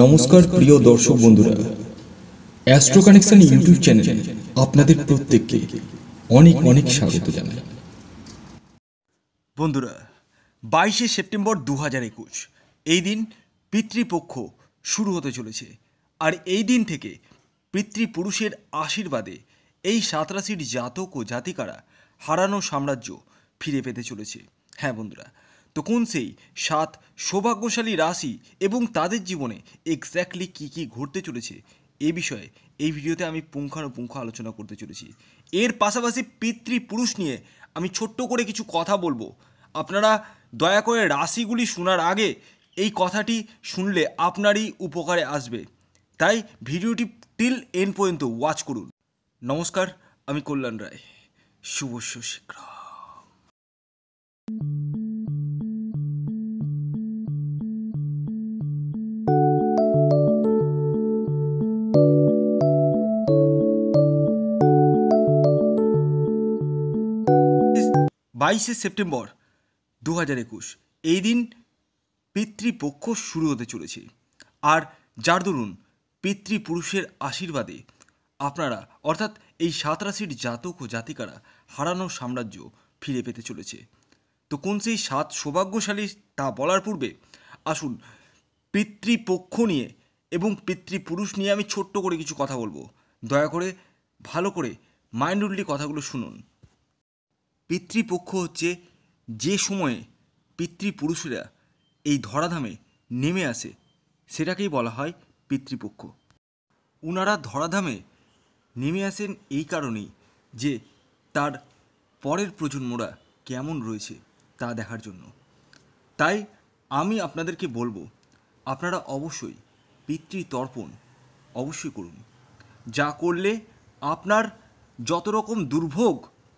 নমস্কার প্রিয় দর্শক বন্ধুরা অ্যাস্ট্রো কানেকশন ইউটিউব চ্যানেলে আপনাদের প্রত্যেককে অনেক অনেক স্বাগত জানাই বন্ধুরা বাইশে সেপ্টেম্বর দু হাজার একুশ এই দিন পিতৃপক্ষ শুরু হতে চলেছে আর এই দিন থেকে পিতৃপুরুষের আশীর্বাদে এই সাঁতরাশির জাতক ও জাতিকারা হারানো সাম্রাজ্য ফিরে পেতে চলেছে হ্যাঁ বন্ধুরা কোন সেই সাত সৌভাগ্যশালী রাশি এবং তাদের জীবনে এক্স্যাক্টলি কী কী ঘটতে চলেছে এ বিষয়ে এই ভিডিওতে আমি পুঙ্খানুপুঙ্খ আলোচনা করতে চলেছি এর পাশাপাশি পিতৃপুরুষ নিয়ে আমি ছোট্ট করে কিছু কথা বলবো আপনারা দয়া করে রাশিগুলি শোনার আগে এই কথাটি শুনলে আপনারই উপকারে আসবে তাই ভিডিওটি টিল এন পর্যন্ত ওয়াচ করুন নমস্কার আমি কল্যাণ রায় শুভ শীঘ্র বাইশে সেপ্টেম্বর দু হাজার একুশ এই দিন পিতৃপক্ষ শুরু হতে চলেছে আর যার দরুন পিতৃপুরুষের আশীর্বাদে আপনারা অর্থাৎ এই সাত রাশির জাতক ও জাতিকারা হারানো সাম্রাজ্য ফিরে পেতে চলেছে তো কোন সেই সাত সৌভাগ্যশালী তা বলার পূর্বে আসুন পিতৃপক্ষ নিয়ে এবং পিতৃপুরুষ নিয়ে আমি ছোট্ট করে কিছু কথা বলবো দয়া করে ভালো করে মাইন্ডুডলি কথাগুলো শুনুন পিতৃপক্ষ হচ্ছে যে সময়ে পিতৃপুরুষরা এই ধরাধামে নেমে আসে সেটাকেই বলা হয় পিতৃপক্ষ উনারা ধরাধামে নেমে আসেন এই কারণেই যে তার পরের প্রজন্মরা কেমন রয়েছে তা দেখার জন্য তাই আমি আপনাদেরকে বলবো আপনারা অবশ্যই পিতৃতর্পণ অবশ্যই করুন যা করলে আপনার যত রকম দুর্ভোগ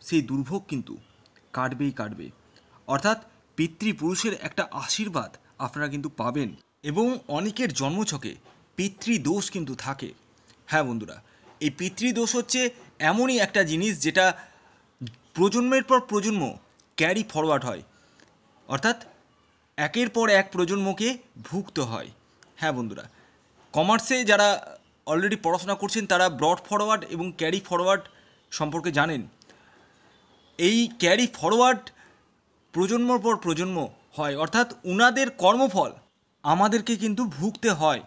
সেই দুর্ভোগ কিন্তু কাটবেই কাটবে অর্থাৎ পিতৃপুরুষের একটা আশীর্বাদ আপনারা কিন্তু পাবেন এবং অনেকের জন্মছকে পিতৃদোষ কিন্তু থাকে হ্যাঁ বন্ধুরা এই পিতৃদোষ হচ্ছে এমনই একটা জিনিস যেটা প্রজন্মের পর প্রজন্ম ক্যারি ফরওয়ার্ড হয় অর্থাৎ একের পর এক প্রজন্মকে ভুগতে হয় হ্যাঁ বন্ধুরা কমার্সে যারা অলরেডি পড়াশোনা করছেন তারা ব্রড ফরওয়ার্ড এবং ক্যারি ফরওয়ার্ড সম্পর্কে জানেন এই ক্যারি ফরওয়ার্ড প্রজন্মর পর প্রজন্ম হয় অর্থাৎ উনাদের কর্মফল আমাদেরকে কিন্তু ভুগতে হয়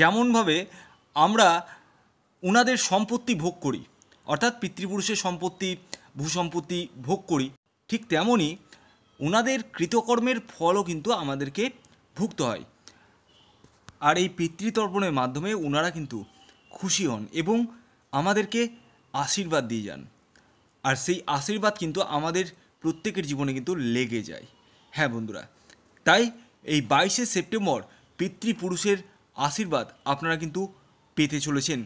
যেমনভাবে আমরা উনাদের সম্পত্তি ভোগ করি অর্থাৎ পিতৃপুরুষের সম্পত্তি ভূসম্পত্তি ভোগ করি ঠিক তেমনই ওনাদের কৃতকর্মের ফলও কিন্তু আমাদেরকে ভুগতে হয় আর এই পিতৃতর্পণের মাধ্যমে ওনারা কিন্তু খুশি হন এবং আমাদেরকে আশীর্বাদ দিয়ে যান আর সেই আশীর্বাদ কিন্তু আমাদের প্রত্যেকের জীবনে কিন্তু লেগে যায় হ্যাঁ বন্ধুরা তাই এই বাইশে সেপ্টেম্বর পিতৃপুরুষের আশীর্বাদ আপনারা কিন্তু পেতে চলেছেন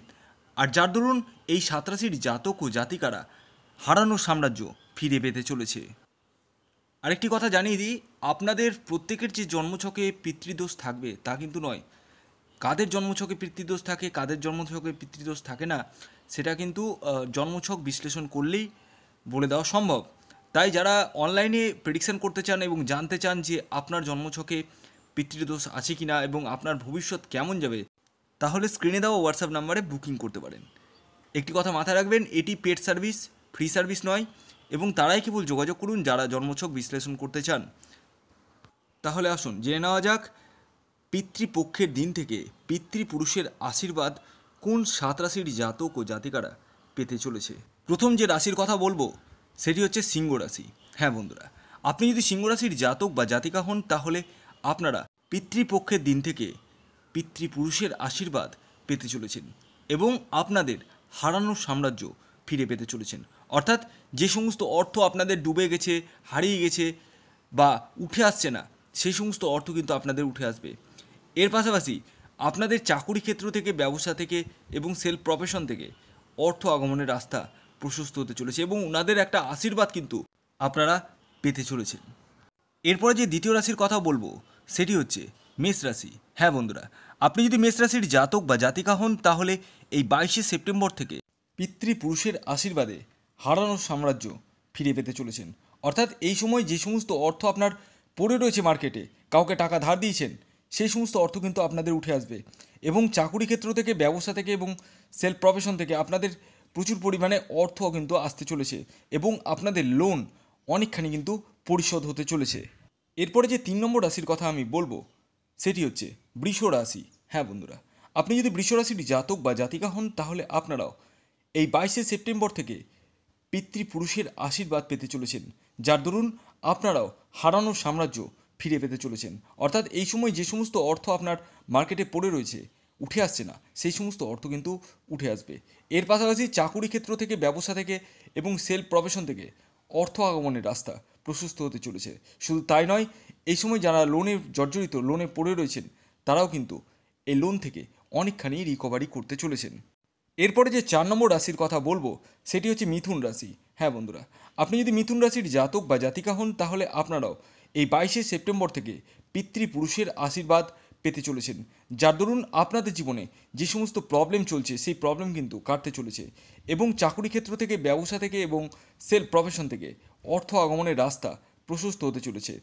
আর যার দরুন এই সাতরাশির জাতক ও জাতিকারা হারানো সাম্রাজ্য ফিরে পেতে চলেছে আরেকটি কথা জানিয়ে দিই আপনাদের প্রত্যেকের যে জন্মছকে পিতৃদোষ থাকবে তা কিন্তু নয় কাদের জন্মছকে পিতৃদোষ থাকে কাদের জন্মছকে পিতৃদোষ থাকে না সেটা কিন্তু জন্মছক বিশ্লেষণ করলেই বলে দেওয়া সম্ভব তাই যারা অনলাইনে প্রেডিকশান করতে চান এবং জানতে চান যে আপনার জন্মছকে পিতৃদোষ আছে কি না এবং আপনার ভবিষ্যৎ কেমন যাবে তাহলে স্ক্রিনে দেওয়া হোয়াটসঅ্যাপ নাম্বারে বুকিং করতে পারেন একটি কথা মাথায় রাখবেন এটি পেড সার্ভিস ফ্রি সার্ভিস নয় এবং তারাই কেবল যোগাযোগ করুন যারা জন্মছক বিশ্লেষণ করতে চান তাহলে আসুন জেনে নেওয়া যাক পিতৃপক্ষের দিন থেকে পিতৃপুরুষের আশীর্বাদ কোন সাত রাশির জাতক ও জাতিকারা পেতে চলেছে প্রথম যে রাশির কথা বলবো সেটি হচ্ছে সিংহ রাশি হ্যাঁ বন্ধুরা আপনি যদি সিংহ রাশির জাতক বা জাতিকা হন তাহলে আপনারা পিতৃপক্ষের দিন থেকে পিতৃপুরুষের আশীর্বাদ পেতে চলেছেন এবং আপনাদের হারানো সাম্রাজ্য ফিরে পেতে চলেছেন অর্থাৎ যে সমস্ত অর্থ আপনাদের ডুবে গেছে হারিয়ে গেছে বা উঠে আসছে না সেই সমস্ত অর্থ কিন্তু আপনাদের উঠে আসবে এর পাশাপাশি আপনাদের চাকুরি ক্ষেত্র থেকে ব্যবসা থেকে এবং সেলফ প্রফেশন থেকে অর্থ আগমনের রাস্তা প্রশস্ত হতে চলেছে এবং ওনাদের একটা আশীর্বাদ কিন্তু আপনারা পেতে চলেছেন এরপরে যে দ্বিতীয় রাশির কথা বলবো সেটি হচ্ছে মেষ রাশি হ্যাঁ বন্ধুরা আপনি যদি মেষ রাশির জাতক বা জাতিকা হন তাহলে এই বাইশে সেপ্টেম্বর থেকে পিতৃপুরুষের আশীর্বাদে হারানো সাম্রাজ্য ফিরে পেতে চলেছেন অর্থাৎ এই সময় যে সমস্ত অর্থ আপনার পড়ে রয়েছে মার্কেটে কাউকে টাকা ধার দিয়েছেন সেই সমস্ত অর্থ কিন্তু আপনাদের উঠে আসবে এবং চাকুরি ক্ষেত্র থেকে ব্যবসা থেকে এবং সেলফ প্রফেশন থেকে আপনাদের প্রচুর পরিমাণে অর্থ কিন্তু আসতে চলেছে এবং আপনাদের লোন অনেকখানি কিন্তু পরিশোধ হতে চলেছে এরপরে যে তিন নম্বর রাশির কথা আমি বলবো সেটি হচ্ছে বৃষ রাশি হ্যাঁ বন্ধুরা আপনি যদি বৃষ রাশিটি জাতক বা জাতিকা হন তাহলে আপনারাও এই বাইশে সেপ্টেম্বর থেকে পিতৃপুরুষের আশীর্বাদ পেতে চলেছেন যার দরুন আপনারাও হারানো সাম্রাজ্য ফিরে পেতে চলেছেন অর্থাৎ এই সময় যে সমস্ত অর্থ আপনার মার্কেটে পড়ে রয়েছে উঠে আসছে না সেই সমস্ত অর্থ কিন্তু উঠে আসবে এর পাশাপাশি চাকুরি ক্ষেত্র থেকে ব্যবসা থেকে এবং সেলফ প্রফেশন থেকে অর্থ আগমনের রাস্তা প্রশস্ত হতে চলেছে শুধু তাই নয় এই সময় যারা লোনে জর্জরিত লোনে পড়ে রয়েছেন তারাও কিন্তু এই লোন থেকে অনেকখানি রিকভারি করতে চলেছেন এরপরে যে চার নম্বর রাশির কথা বলবো সেটি হচ্ছে মিথুন রাশি হ্যাঁ বন্ধুরা আপনি যদি মিথুন রাশির জাতক বা জাতিকা হন তাহলে আপনারাও এই বাইশে সেপ্টেম্বর থেকে পিতৃপুরুষের আশীর্বাদ পেতে চলেছেন যার দরুন আপনাদের জীবনে যে সমস্ত প্রবলেম চলছে সেই প্রবলেম কিন্তু কাটতে চলেছে এবং চাকুরি ক্ষেত্র থেকে ব্যবসা থেকে এবং সেলফ প্রফেশন থেকে অর্থ আগমনের রাস্তা প্রশস্ত হতে চলেছে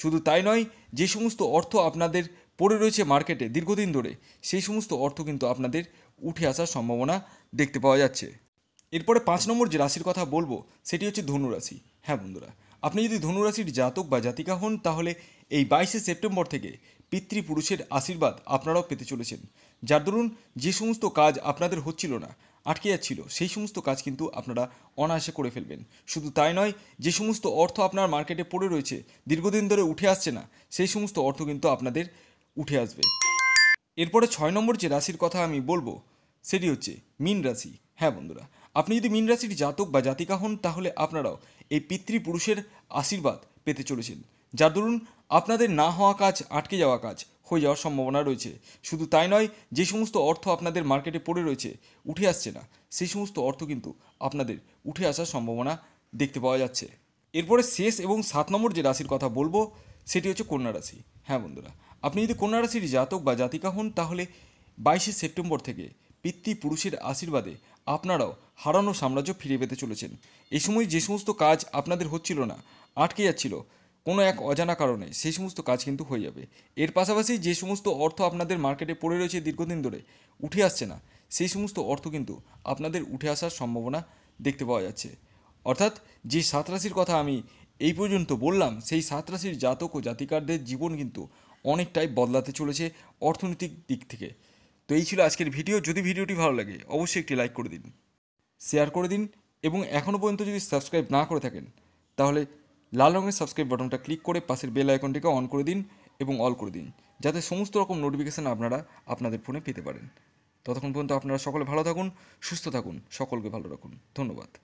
শুধু তাই নয় যে সমস্ত অর্থ আপনাদের পড়ে রয়েছে মার্কেটে দীর্ঘদিন ধরে সেই সমস্ত অর্থ কিন্তু আপনাদের উঠে আসার সম্ভাবনা দেখতে পাওয়া যাচ্ছে এরপরে পাঁচ নম্বর যে রাশির কথা বলবো সেটি হচ্ছে ধনুরাশি হ্যাঁ বন্ধুরা আপনি যদি ধনুরাশির জাতক বা জাতিকা হন তাহলে এই বাইশে সেপ্টেম্বর থেকে পিতৃপুরুষের আশীর্বাদ আপনারাও পেতে চলেছেন যার দরুন যে সমস্ত কাজ আপনাদের হচ্ছিল না আটকে যাচ্ছিল সেই সমস্ত কাজ কিন্তু আপনারা অনায়াসে করে ফেলবেন শুধু তাই নয় যে সমস্ত অর্থ আপনার মার্কেটে পড়ে রয়েছে দীর্ঘদিন ধরে উঠে আসছে না সেই সমস্ত অর্থ কিন্তু আপনাদের উঠে আসবে এরপরে ছয় নম্বর যে রাশির কথা আমি বলবো সেটি হচ্ছে মিন রাশি হ্যাঁ বন্ধুরা আপনি যদি মিন রাশির জাতক বা জাতিকা হন তাহলে আপনারাও এই পিতৃপুরুষের আশীর্বাদ পেতে চলেছেন যার দরুন আপনাদের না হওয়া কাজ আটকে যাওয়া কাজ হয়ে যাওয়ার সম্ভাবনা রয়েছে শুধু তাই নয় যে সমস্ত অর্থ আপনাদের মার্কেটে পড়ে রয়েছে উঠে আসছে না সেই সমস্ত অর্থ কিন্তু আপনাদের উঠে আসার সম্ভাবনা দেখতে পাওয়া যাচ্ছে এরপরে শেষ এবং সাত নম্বর যে রাশির কথা বলবো সেটি হচ্ছে কন্যা রাশি হ্যাঁ বন্ধুরা আপনি যদি কন্যা রাশির জাতক বা জাতিকা হন তাহলে বাইশে সেপ্টেম্বর থেকে পিতৃপুরুষের আশীর্বাদে আপনারাও হারানো সাম্রাজ্য ফিরে পেতে চলেছেন এই সময় যে সমস্ত কাজ আপনাদের হচ্ছিল না আটকে যাচ্ছিল কোনো এক অজানা কারণে সেই সমস্ত কাজ কিন্তু হয়ে যাবে এর পাশাপাশি যে সমস্ত অর্থ আপনাদের মার্কেটে পড়ে রয়েছে দীর্ঘদিন ধরে উঠে আসছে না সেই সমস্ত অর্থ কিন্তু আপনাদের উঠে আসার সম্ভাবনা দেখতে পাওয়া যাচ্ছে অর্থাৎ যে সাত রাশির কথা আমি এই পর্যন্ত বললাম সেই সাত রাশির জাতক ও জাতিকারদের জীবন কিন্তু অনেকটাই বদলাতে চলেছে অর্থনৈতিক দিক থেকে তো এই ছিল আজকের ভিডিও যদি ভিডিওটি ভালো লাগে অবশ্যই একটি লাইক করে দিন শেয়ার করে দিন এবং এখনও পর্যন্ত যদি সাবস্ক্রাইব না করে থাকেন তাহলে লাল রঙের সাবস্ক্রাইব বাটনটা ক্লিক করে পাশের বেল আইকনটিকে অন করে দিন এবং অল করে দিন যাতে সমস্ত রকম নোটিফিকেশান আপনারা আপনাদের ফোনে পেতে পারেন ততক্ষণ পর্যন্ত আপনারা সকলে ভালো থাকুন সুস্থ থাকুন সকলকে ভালো রাখুন ধন্যবাদ